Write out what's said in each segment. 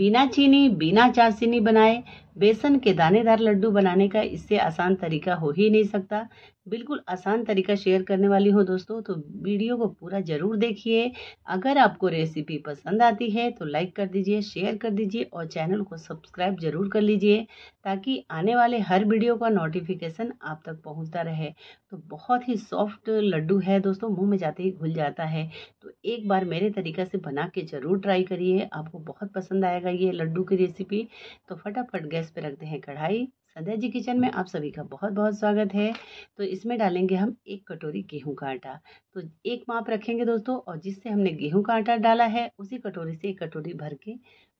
बिना चीनी बिना दालचीनी बनाए बेसन के दानेदार लड्डू बनाने का इससे आसान तरीका हो ही नहीं सकता बिल्कुल आसान तरीका शेयर करने वाली हूँ दोस्तों तो वीडियो को पूरा ज़रूर देखिए अगर आपको रेसिपी पसंद आती है तो लाइक कर दीजिए शेयर कर दीजिए और चैनल को सब्सक्राइब ज़रूर कर लीजिए ताकि आने वाले हर वीडियो का नोटिफिकेशन आप तक पहुँचता रहे तो बहुत ही सॉफ्ट लड्डू है दोस्तों मुँह में जाते ही घुल जाता है तो एक बार मेरे तरीका से बना के ज़रूर ट्राई करिए आपको बहुत पसंद आएगा ये लड्डू की रेसिपी तो फटाफट गैस गैस पे रखते हैं कढ़ाई संध्या जी किचन में आप सभी का बहुत बहुत स्वागत है तो इसमें डालेंगे हम एक कटोरी गेहूं का आटा तो एक माप रखेंगे दोस्तों और जिससे हमने गेहूं का आटा डाला है उसी कटोरी से एक कटोरी भर के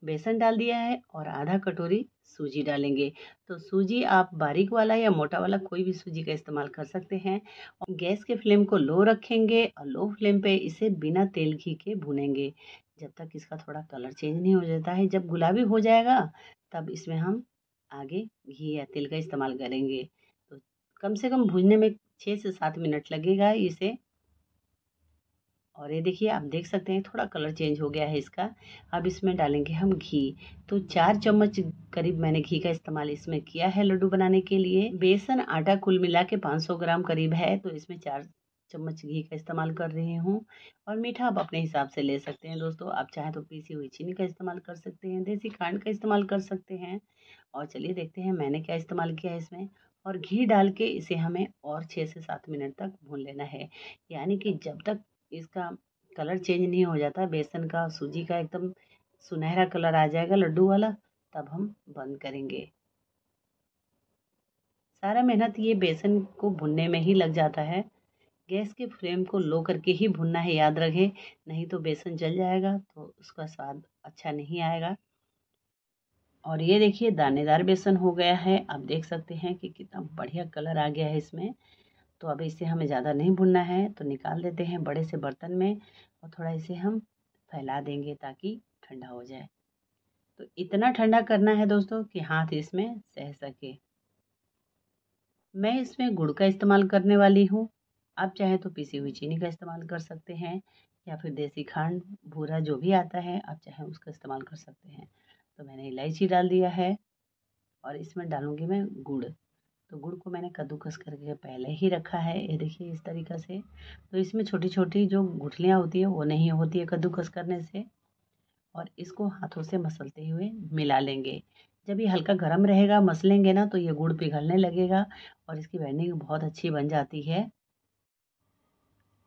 बेसन डाल दिया है और आधा कटोरी सूजी डालेंगे तो सूजी आप बारीक वाला या मोटा वाला कोई भी सूजी का इस्तेमाल कर सकते हैं और गैस के फ्लेम को लो रखेंगे और लो फ्लेम पे इसे बिना तेल घी के भुनेंगे जब तक इसका थोड़ा कलर चेंज नहीं हो जाता है जब गुलाबी हो जाएगा तब इसमें हम आगे घी या तेल का इस्तेमाल करेंगे तो कम से कम भूनने में छः से सात मिनट लगेगा इसे और ये देखिए आप देख सकते हैं थोड़ा कलर चेंज हो गया है इसका अब इसमें डालेंगे हम घी तो चार चम्मच करीब मैंने घी का इस्तेमाल इसमें किया है लड्डू बनाने के लिए बेसन आटा कुल मिला के 500 ग्राम करीब है तो इसमें चार चम्मच घी का इस्तेमाल कर रही हूँ और मीठा आप अपने हिसाब से ले सकते हैं दोस्तों आप चाहे तो पीसी हुई चीनी का इस्तेमाल कर सकते हैं देसी खांड का इस्तेमाल कर सकते हैं और चलिए देखते हैं मैंने क्या इस्तेमाल किया है इसमें और घी डाल के इसे हमें और छः से सात मिनट तक भून लेना है यानी कि जब तक इसका कलर चेंज नहीं हो जाता बेसन का सूजी का एकदम सुनहरा कलर आ जाएगा लड्डू वाला तब हम बंद करेंगे सारा मेहनत ये बेसन को भुनने में ही लग जाता है गैस के फ्लेम को लो करके ही भुनना है याद रखें नहीं तो बेसन जल जाएगा तो उसका स्वाद अच्छा नहीं आएगा और ये देखिए दानेदार बेसन हो गया है आप देख सकते हैं कि कितना बढ़िया कलर आ गया है इसमें तो अब इसे हमें ज़्यादा नहीं भुनना है तो निकाल देते हैं बड़े से बर्तन में और थोड़ा इसे हम फैला देंगे ताकि ठंडा हो जाए तो इतना ठंडा करना है दोस्तों कि हाथ इसमें सह सके मैं इसमें गुड़ का इस्तेमाल करने वाली हूँ आप चाहे तो पीसी हुई चीनी का इस्तेमाल कर सकते हैं या फिर देसी खांड भूरा जो भी आता है आप चाहे उसका इस्तेमाल कर सकते हैं तो मैंने इलायची डाल दिया है और इसमें डालूँगी मैं गुड़ तो गुड़ को मैंने कद्दूकस करके पहले ही रखा है ये देखिए इस तरीक़ा से तो इसमें छोटी छोटी जो गुठलियाँ होती है वो नहीं होती है कद्दूकस करने से और इसको हाथों से मसलते हुए मिला लेंगे जब ये हल्का गर्म रहेगा मसलेंगे ना तो ये गुड़ पिघलने लगेगा और इसकी बैंडिंग बहुत अच्छी बन जाती है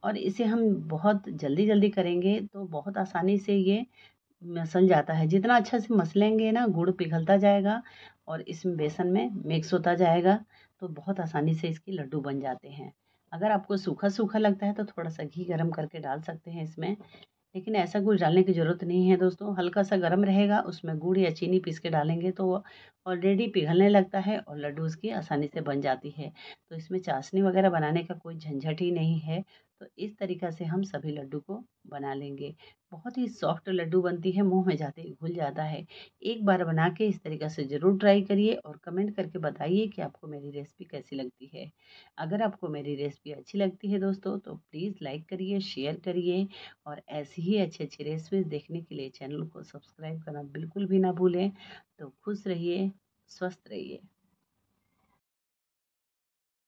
और इसे हम बहुत जल्दी जल्दी करेंगे तो बहुत आसानी से ये मसल जाता है जितना अच्छा से मसलेंगे ना गुड़ पिघलता जाएगा और इसमें बेसन में मिक्स होता जाएगा तो बहुत आसानी से इसके लड्डू बन जाते हैं अगर आपको सूखा सूखा लगता है तो थोड़ा सा घी गरम करके डाल सकते हैं इसमें लेकिन ऐसा गुड़ डालने की ज़रूरत नहीं है दोस्तों हल्का सा गर्म रहेगा उसमें गुड़ या चीनी पीस के डालेंगे तो वो ऑलरेडी पिघलने लगता है और लड्डू उसकी आसानी से बन जाती है तो इसमें चाशनी वगैरह बनाने का कोई झंझट ही नहीं है तो इस तरीका से हम सभी लड्डू को बना लेंगे बहुत ही सॉफ्ट लड्डू बनती है मुंह में जाते ही घुल जाता है एक बार बना के इस तरीक़े से ज़रूर ट्राई करिए और कमेंट करके बताइए कि आपको मेरी रेसिपी कैसी लगती है अगर आपको मेरी रेसिपी अच्छी लगती है दोस्तों तो प्लीज़ लाइक करिए शेयर करिए और ऐसी ही अच्छी अच्छी रेसिपीज़ देखने के लिए चैनल को सब्सक्राइब करना बिल्कुल भी ना भूलें तो खुश रहिए स्वस्थ रहिए